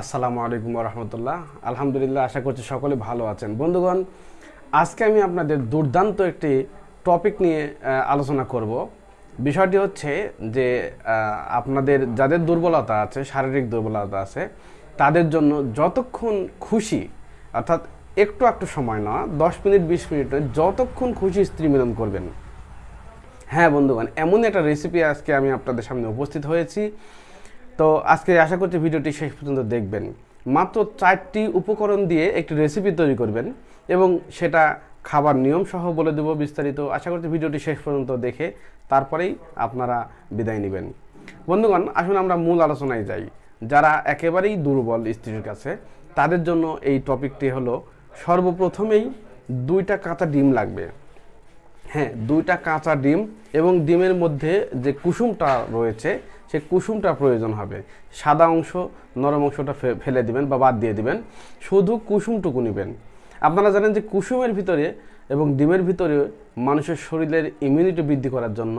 আসসালামু আলাইকুম রহমতুল্লাহ আলহামদুলিল্লাহ আশা করছি সকলে ভালো আছেন বন্ধুগণ আজকে আমি আপনাদের দুর্দান্ত একটি টপিক নিয়ে আলোচনা করব বিষয়টি হচ্ছে যে আপনাদের যাদের দুর্বলতা আছে শারীরিক দুর্বলতা আছে তাদের জন্য যতক্ষণ খুশি অর্থাৎ একটু একটু সময় না দশ মিনিট বিশ মিনিটে যতক্ষণ খুশি স্ত্রী মিলন করবেন হ্যাঁ বন্ধুগণ এমন একটা রেসিপি আজকে আমি আপনাদের সামনে উপস্থিত হয়েছি তো আজকে আশা করছি ভিডিওটি শেষ পর্যন্ত দেখবেন মাত্র চারটি উপকরণ দিয়ে একটি রেসিপি তৈরি করবেন এবং সেটা খাবার নিয়ম সহ বলে দেব বিস্তারিত আশা করছি ভিডিওটি শেষ পর্যন্ত দেখে তারপরেই আপনারা বিদায় নেবেন বন্ধুগণ আসুন আমরা মূল আলোচনায় যাই যারা একেবারেই দুর্বল স্ত্রীর কাছে তাদের জন্য এই টপিকটি হলো সর্বপ্রথমেই দুইটা কাঁচা ডিম লাগবে হ্যাঁ দুইটা কাঁচা ডিম এবং ডিমের মধ্যে যে কুসুমটা রয়েছে সে কুসুমটা প্রয়োজন হবে সাদা অংশ নরম অংশটা ফেলে দিবেন বা বাদ দিয়ে দিবেন শুধু কুসুমটুকু নেবেন আপনারা জানেন যে কুসুমের ভিতরে এবং ডিমের ভিতরে মানুষের শরীরের ইমিউনিটি বৃদ্ধি করার জন্য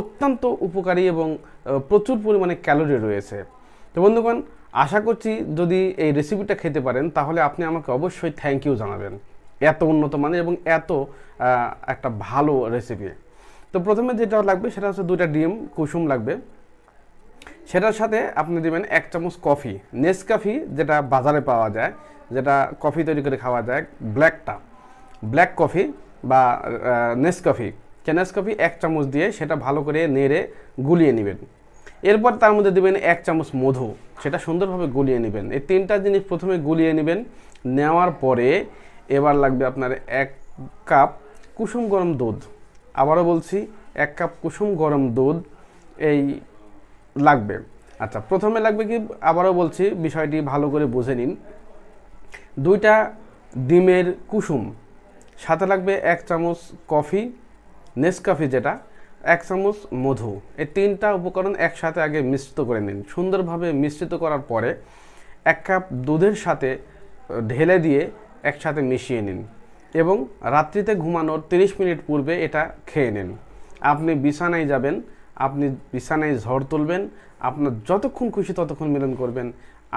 অত্যন্ত উপকারী এবং প্রচুর পরিমাণে ক্যালোরি রয়েছে তো বন্ধুগণ আশা করছি যদি এই রেসিপিটা খেতে পারেন তাহলে আপনি আমাকে অবশ্যই থ্যাংক ইউ জানাবেন এত উন্নত মানের এবং এত একটা ভালো রেসিপি তো প্রথমে যেটা লাগবে সেটা হচ্ছে দুইটা ডিম কুসুম লাগবে সেটার সাথে আপনি দেবেন এক চামচ কফি নেসকাফি যেটা বাজারে পাওয়া যায় যেটা কফি তৈরি করে খাওয়া যায় ব্ল্যাকটা ব্ল্যাক কফি বা নেসকাফি কফি এক চামচ দিয়ে সেটা ভালো করে নেড়ে গুলিয়ে নেবেন এরপর তার মধ্যে দেবেন এক চামচ মধু সেটা সুন্দরভাবে গুলিয়ে নেবেন এই তিনটা জিনিস প্রথমে গুলিয়ে নেবেন নেওয়ার পরে এবার লাগবে আপনার এক কাপ কুসুম গরম দুধ আবারও বলছি এক কাপ কুসুম গরম দুধ এই লাগবে আচ্ছা প্রথমে লাগবে কি আবারও বলছি বিষয়টি ভালো করে বুঝে নিন দুইটা ডিমের কুসুম সাথে লাগবে এক চামচ কফি নেসকাফি যেটা এক চামচ মধু এই তিনটা উপকরণ একসাথে আগে মিশ্রিত করে নিন সুন্দরভাবে মিশ্রিত করার পরে এক কাপ দুধের সাথে ঢেলে দিয়ে একসাথে মিশিয়ে নিন এবং রাত্রিতে ঘুমানোর 30 মিনিট পূর্বে এটা খেয়ে নিন আপনি বিছানায় যাবেন আপনি বিছানায় ঝড় তুলবেন আপনার যতক্ষণ খুশি ততক্ষণ মিলন করবেন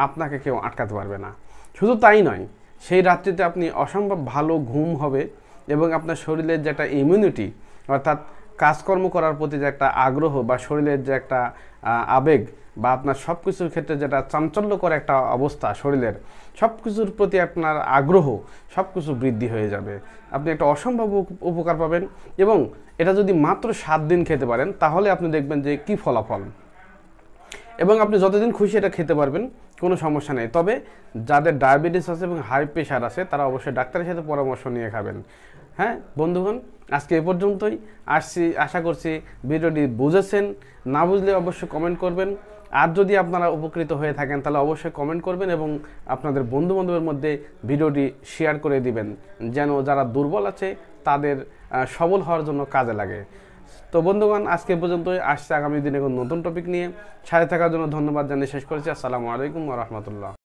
আপনাকে কেউ আটকাতে পারবে না শুধু তাই নয় সেই রাত্রিতে আপনি অসম্ভব ভালো ঘুম হবে এবং আপনার শরীরের যেটা ইমিউনিটি অর্থাৎ কাজকর্ম করার প্রতি যে একটা আগ্রহ বা শরীরের যে একটা আবেগ বা আপনার সব কিছুর ক্ষেত্রে যেটা চাঞ্চল্যকর একটা অবস্থা শরীরের সব কিছুর প্রতি আপনার আগ্রহ সব কিছু বৃদ্ধি হয়ে যাবে আপনি একটা অসম্ভব উপকার পাবেন এবং এটা যদি মাত্র সাত দিন খেতে পারেন তাহলে আপনি দেখবেন যে কি ফলাফল এবং আপনি যতদিন খুশি এটা খেতে পারবেন কোনো সমস্যা নেই তবে যাদের ডায়াবেটিস আছে এবং হাই প্রেশার আছে তারা অবশ্যই ডাক্তারের সাথে পরামর্শ নিয়ে খাবেন হ্যাঁ বন্ধুগণ আজকে এ পর্যন্তই আসছি আশা করছি ভিডিওটি বুঝেছেন না বুঝলে অবশ্যই কমেন্ট করবেন আর যদি আপনারা উপকৃত হয়ে থাকেন তাহলে অবশ্যই কমেন্ট করবেন এবং আপনাদের বন্ধুবান্ধবের মধ্যে ভিডিওটি শেয়ার করে দিবেন যেন যারা দুর্বল আছে তাদের সবল হওয়ার জন্য কাজে লাগে তো বন্ধুগণ আজকে পর্যন্তই আসছে আগামী দিনে কোনো নতুন টপিক নিয়ে ছাড়ে থাকার জন্য ধন্যবাদ জানিয়ে শেষ করেছি আসসালামু আলাইকুম রহমতুল্লাহ